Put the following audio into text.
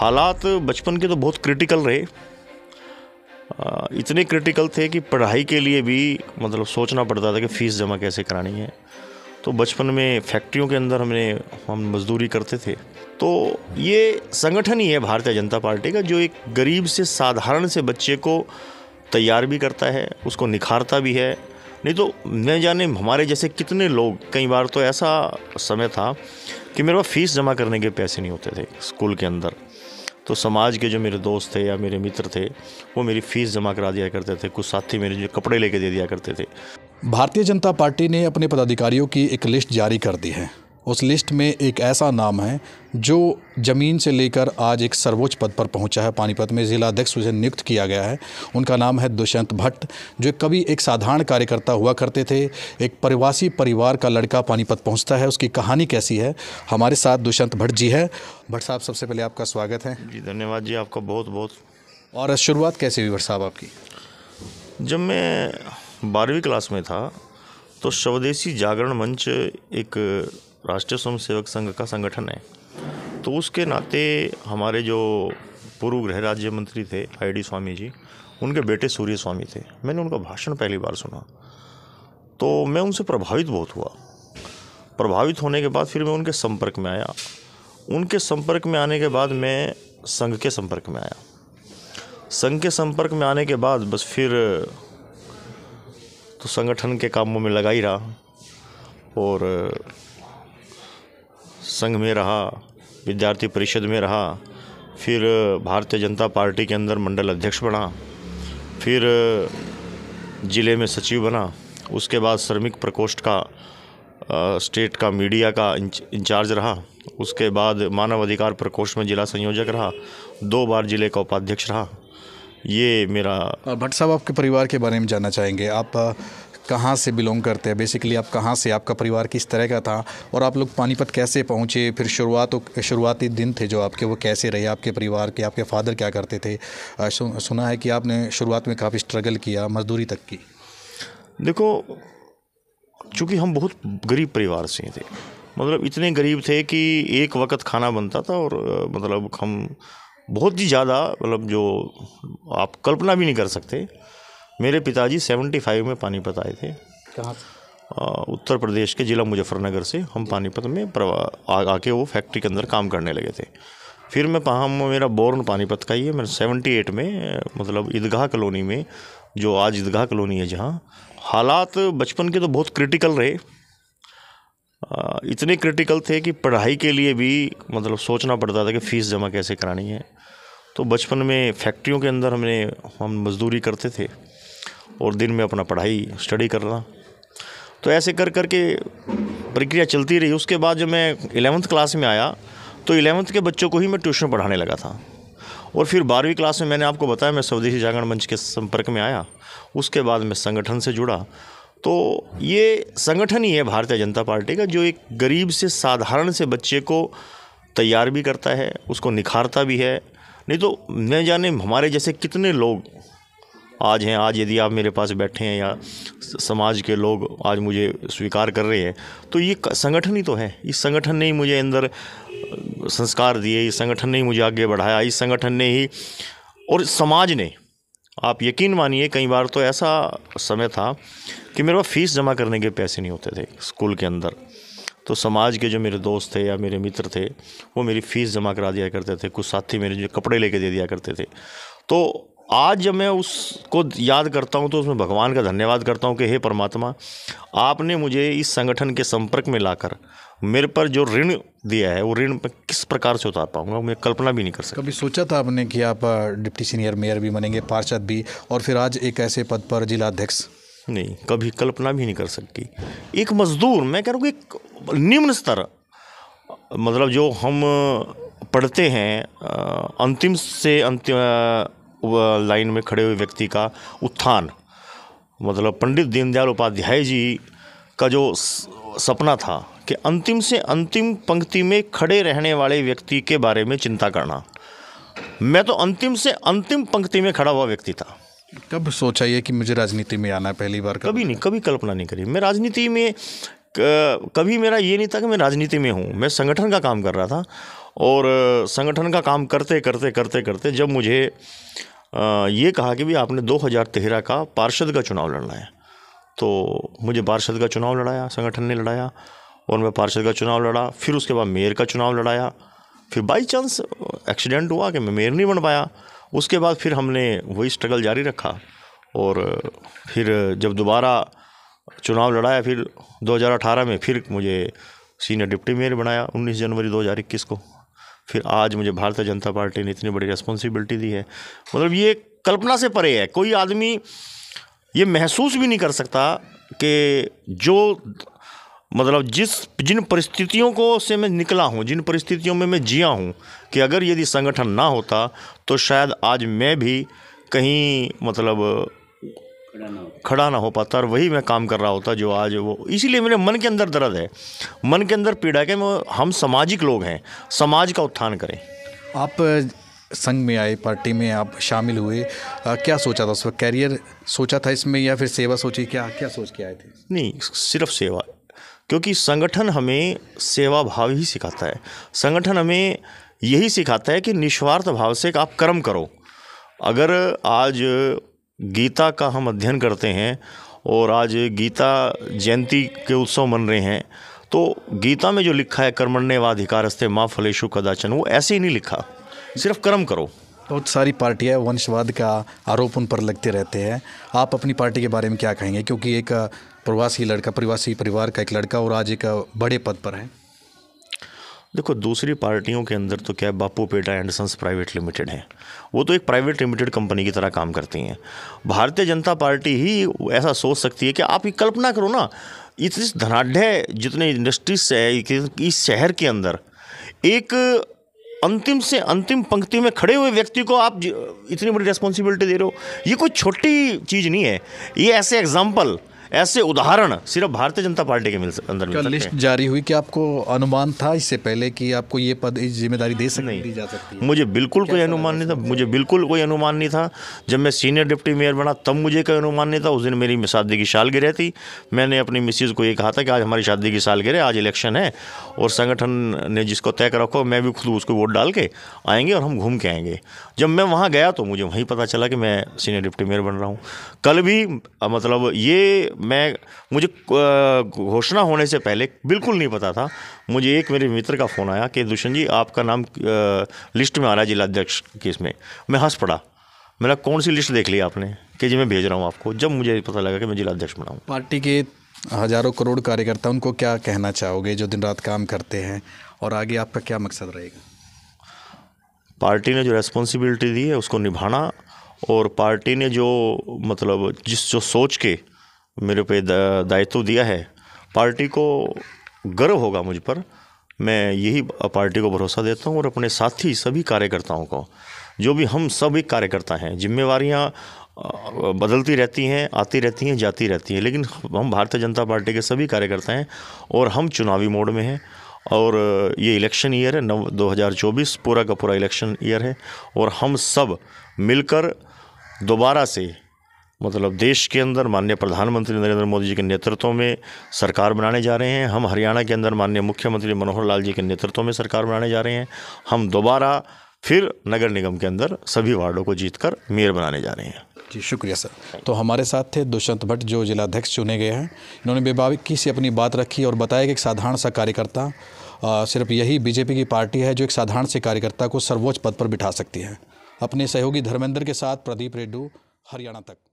हालात बचपन के तो बहुत क्रिटिकल रहे इतने क्रिटिकल थे कि पढ़ाई के लिए भी मतलब सोचना पड़ता था कि फ़ीस जमा कैसे करानी है तो बचपन में फैक्ट्रियों के अंदर हमने हम मजदूरी करते थे तो ये संगठन ही है भारतीय जनता पार्टी का जो एक गरीब से साधारण से बच्चे को तैयार भी करता है उसको निखारता भी है नहीं तो न जाने हमारे जैसे कितने लोग कई बार तो ऐसा समय था कि मेरे पास फीस जमा करने के पैसे नहीं होते थे स्कूल के अंदर तो समाज के जो मेरे दोस्त थे या मेरे मित्र थे वो मेरी फ़ीस जमा करा दिया करते थे कुछ साथी मेरे जो कपड़े लेके दे दिया करते थे भारतीय जनता पार्टी ने अपने पदाधिकारियों की एक लिस्ट जारी कर दी है उस लिस्ट में एक ऐसा नाम है जो ज़मीन से लेकर आज एक सर्वोच्च पद पर पहुंचा है पानीपत में जिला अध्यक्ष उसे नियुक्त किया गया है उनका नाम है दुष्यंत भट्ट जो कभी एक साधारण कार्यकर्ता हुआ करते थे एक परिवासी परिवार का लड़का पानीपत पहुंचता है उसकी कहानी कैसी है हमारे साथ दुष्यंत भट्ट जी है भट्ट साहब सबसे पहले आपका स्वागत है जी धन्यवाद जी आपका बहुत बहुत और शुरुआत कैसे हुई भट्ट साहब आपकी जब मैं बारहवीं क्लास में था तो स्वदेशी जागरण मंच एक राष्ट्रीय स्वयं सेवक संघ का संगठन है तो उसके नाते हमारे जो पूर्व गृह राज्य मंत्री थे डी स्वामी जी उनके बेटे सूर्य स्वामी थे मैंने उनका भाषण पहली बार सुना तो मैं उनसे प्रभावित बहुत हुआ प्रभावित होने के बाद फिर मैं उनके संपर्क में आया उनके संपर्क में आने के बाद मैं संघ के संपर्क में आया संघ के संपर्क में आने के बाद बस फिर तो संगठन के कामों में लगा ही रहा और संघ में रहा विद्यार्थी परिषद में रहा फिर भारतीय जनता पार्टी के अंदर मंडल अध्यक्ष बना फिर ज़िले में सचिव बना उसके बाद श्रमिक प्रकोष्ठ का आ, स्टेट का मीडिया का इंचार्ज रहा उसके बाद मानव अधिकार प्रकोष्ठ में जिला संयोजक रहा दो बार जिले का उपाध्यक्ष रहा ये मेरा भट्ट साहब आपके परिवार के बारे में जानना चाहेंगे आप कहाँ से बिलोंग करते हैं बेसिकली आप कहाँ से आपका परिवार किस तरह का था और आप लोग पानीपत कैसे पहुँचे फिर शुरुआत शुरुआती दिन थे जो आपके वो कैसे रहे आपके परिवार के आपके फादर क्या करते थे सुना है कि आपने शुरुआत में काफ़ी स्ट्रगल किया मजदूरी तक की देखो चूँकि हम बहुत गरीब परिवार से थे मतलब इतने गरीब थे कि एक वक्त खाना बनता था और मतलब हम बहुत ही ज़्यादा मतलब जो आप कल्पना भी नहीं कर सकते मेरे पिताजी सेवेंटी फाइव में पानीपत आए थे कहाँ से उत्तर प्रदेश के ज़िला मुजफ्फरनगर से हम पानीपत में आ, आके वो फैक्ट्री के अंदर काम करने लगे थे फिर मैं पहा मेरा बोर्न पानीपत का ही है मेरा सेवेंटी एट में मतलब ईदगाह कॉलोनी में जो आज ईदगाह कॉलोनी है जहाँ हालात बचपन के तो बहुत क्रिटिकल रहे इतने क्रिटिकल थे कि पढ़ाई के लिए भी मतलब सोचना पड़ता था कि फ़ीस जमा कैसे करानी है तो बचपन में फैक्ट्रियों के अंदर हमने हम मजदूरी करते थे और दिन में अपना पढ़ाई स्टडी करना तो ऐसे कर कर के प्रक्रिया चलती रही उसके बाद जब मैं एलेवंथ क्लास में आया तो एलेवंथ के बच्चों को ही मैं ट्यूशन पढ़ाने लगा था और फिर बारहवीं क्लास में मैंने आपको बताया मैं स्वदेशी जागरण मंच के संपर्क में आया उसके बाद मैं संगठन से जुड़ा तो ये संगठन ही है भारतीय जनता पार्टी का जो एक गरीब से साधारण से बच्चे को तैयार भी करता है उसको निखारता भी है नहीं तो मैं जाने हमारे जैसे कितने लोग आज हैं आज यदि आप मेरे पास बैठे हैं या समाज के लोग आज मुझे स्वीकार कर रहे हैं तो ये संगठन ही तो है इस संगठन ने ही मुझे अंदर संस्कार दिए इस संगठन ने ही मुझे आगे बढ़ाया इस संगठन ने ही और समाज ने आप यकीन मानिए कई बार तो ऐसा समय था कि मेरे पास फीस जमा करने के पैसे नहीं होते थे स्कूल के अंदर तो समाज के जो मेरे दोस्त थे या मेरे मित्र थे वो मेरी फ़ीस जमा करा दिया करते थे कुछ साथी मेरे जो कपड़े लेके दे दिया करते थे तो आज जब मैं उसको याद करता हूँ तो उसमें भगवान का धन्यवाद करता हूँ कि हे परमात्मा आपने मुझे इस संगठन के संपर्क में लाकर मेरे पर जो ऋण दिया है वो ऋण मैं किस प्रकार से उतार पाऊँगा मैं कल्पना भी नहीं कर सकता कभी सोचा था आपने कि आप डिप्टी सीनियर मेयर भी बनेंगे पार्षद भी और फिर आज एक ऐसे पद पर जिलाध्यक्ष नहीं कभी कल्पना भी नहीं कर सकती एक मजदूर मैं कह रहा हूँ एक निम्न स्तर मतलब जो हम पढ़ते हैं अंतिम से अंतिम लाइन में खड़े हुए व्यक्ति का उत्थान मतलब पंडित दीनदयाल उपाध्याय जी का जो सपना था कि अंतिम से अंतिम पंक्ति में खड़े रहने वाले व्यक्ति के बारे में चिंता करना मैं तो अंतिम से अंतिम पंक्ति में खड़ा हुआ व्यक्ति था कब सोचा ये कि मुझे राजनीति में आना है पहली बार कभी नहीं कभी कल्पना नहीं करी मैं राजनीति में कभी मेरा ये नहीं था कि मैं राजनीति में हूँ मैं संगठन का काम कर रहा था और संगठन का काम करते करते करते करते जब मुझे ये कहा कि भी आपने 2013 का पार्षद का चुनाव लड़ना है तो मुझे पार्षद का चुनाव लड़ाया संगठन ने लड़ाया और मैं पार्षद का चुनाव लड़ा फिर उसके बाद मेयर का चुनाव लड़ाया फिर बाई चांस एक्सीडेंट हुआ कि मैं मेयर नहीं बन पाया उसके बाद फिर हमने वही स्ट्रगल जारी रखा और फिर जब दोबारा चुनाव लड़ाया फिर 2018 में फिर मुझे सीनियर डिप्टी मेयर बनाया 19 जनवरी 2021 को फिर आज मुझे भारतीय जनता पार्टी ने इतनी बड़ी रिस्पॉन्सिबिलिटी दी है मतलब ये कल्पना से परे है कोई आदमी ये महसूस भी नहीं कर सकता कि जो मतलब जिस जिन परिस्थितियों को से मैं निकला हूँ जिन परिस्थितियों में मैं जिया हूँ कि अगर यदि संगठन ना होता तो शायद आज मैं भी कहीं मतलब खड़ा ना हो पाता और वही मैं काम कर रहा होता जो आज वो इसीलिए मेरे मन के अंदर दर्द है मन के अंदर पीड़ा के हम सामाजिक लोग हैं समाज का उत्थान करें आप संघ में आए पार्टी में आप शामिल हुए आ, क्या सोचा था उस वक्त कैरियर सोचा था इसमें या फिर सेवा सोची क्या क्या सोच के आए थे नहीं सिर्फ सेवा क्योंकि संगठन हमें सेवा भाव ही सिखाता है संगठन हमें यही सिखाता है कि निस्वार्थ भाव से आप कर्म करो अगर आज गीता का हम अध्ययन करते हैं और आज गीता जयंती के उत्सव मन रहे हैं तो गीता में जो लिखा है कर्मण्य वाधिकारस्ते माँ फलेशु कदाचन वो ऐसे ही नहीं लिखा सिर्फ कर्म करो बहुत सारी पार्टियाँ वंशवाद का आरोप उन पर लगते रहते हैं आप अपनी पार्टी के बारे में क्या कहेंगे क्योंकि एक प्रवासी लड़का प्रवासी परिवार का एक लड़का और आज एक बड़े पद पर है देखो दूसरी पार्टियों के अंदर तो क्या बापू पेटा एंड सन्स प्राइवेट लिमिटेड है वो तो एक प्राइवेट लिमिटेड कंपनी की तरह काम करती हैं भारतीय जनता पार्टी ही ऐसा सोच सकती है कि आप ये कल्पना करो ना इस धनाढ़ जितने इंडस्ट्रीज से इस शहर के अंदर एक अंतिम से अंतिम पंक्ति में खड़े हुए व्यक्ति को आप इतनी बड़ी रेस्पॉन्सिबिलिटी दे रहे हो ये कोई छोटी चीज़ नहीं है ये ऐसे एग्जाम्पल ऐसे उदाहरण सिर्फ भारतीय जनता पार्टी के मिल अंदर मिल लिस्ट जारी हुई कि आपको अनुमान था इससे पहले कि आपको ये पद इस जिम्मेदारी दे सकती नहीं जा सकती मुझे बिल्कुल कोई अनुमान नहीं था मुझे बिल्कुल कोई अनुमान नहीं था जब मैं सीनियर डिप्टी मेयर बना तब मुझे कोई अनुमान नहीं था उस दिन मेरी शादी की सालगिरह थी मैंने अपनी मिसिज को ये कहा था कि आज हमारी शादी की सालगिरह आज इलेक्शन है और संगठन ने जिसको तय कर रखो मैं भी खुद उसको वोट डाल के आएंगे और हम घूम के आएंगे जब मैं वहाँ गया तो मुझे वहीं पता चला कि मैं सीनियर डिप्टी मेयर बन रहा हूँ कल भी मतलब ये मैं मुझे घोषणा होने से पहले बिल्कुल नहीं पता था मुझे एक मेरे मित्र का फ़ोन आया कि दुष्यंत जी आपका नाम लिस्ट में आ रहा है जिलाध्यक्ष के इसमें मैं हंस पड़ा मेरा कौन सी लिस्ट देख ली आपने कि जी मैं भेज रहा हूँ आपको जब मुझे पता लगा कि मैं जिलाध्यक्ष अध्यक्ष बनाऊँ पार्टी के हजारों करोड़ कार्यकर्ता उनको क्या कहना चाहोगे जो दिन रात काम करते हैं और आगे आपका क्या मकसद रहेगा पार्टी ने जो रेस्पॉन्सिबिलिटी दी है उसको निभाना और पार्टी ने जो मतलब जिस जो सोच के मेरे पे दायित्व दिया है पार्टी को गर्व होगा मुझ पर मैं यही पार्टी को भरोसा देता हूँ और अपने साथी सभी कार्यकर्ताओं को जो भी हम सब एक कार्यकर्ता हैं जिम्मेवारियाँ बदलती रहती हैं आती रहती हैं जाती रहती हैं लेकिन हम भारतीय जनता पार्टी के सभी कार्यकर्ता हैं और हम चुनावी मोड में हैं और ये इलेक्शन ईयर है नव दो पूरा का पूरा इलेक्शन ईयर है और हम सब मिलकर दोबारा से मतलब देश के अंदर माननीय प्रधानमंत्री नरेंद्र मोदी जी के नेतृत्व में सरकार बनाने जा रहे हैं हम हरियाणा के अंदर माननीय मुख्यमंत्री मनोहर लाल जी के नेतृत्व में सरकार बनाने जा रहे हैं हम दोबारा फिर नगर निगम के अंदर सभी वार्डों को जीतकर मेयर बनाने जा रहे हैं जी शुक्रिया सर तो हमारे साथ थे दुष्यंत भट्ट जो जिलाध्यक्ष चुने गए हैं इन्होंने बेबाविकी से अपनी बात रखी और बताया कि एक साधारण सा कार्यकर्ता सिर्फ यही बीजेपी की पार्टी है जो एक साधारण से कार्यकर्ता को सर्वोच्च पद पर बिठा सकती है अपने सहयोगी धर्मेंद्र के साथ प्रदीप रेड्डू हरियाणा तक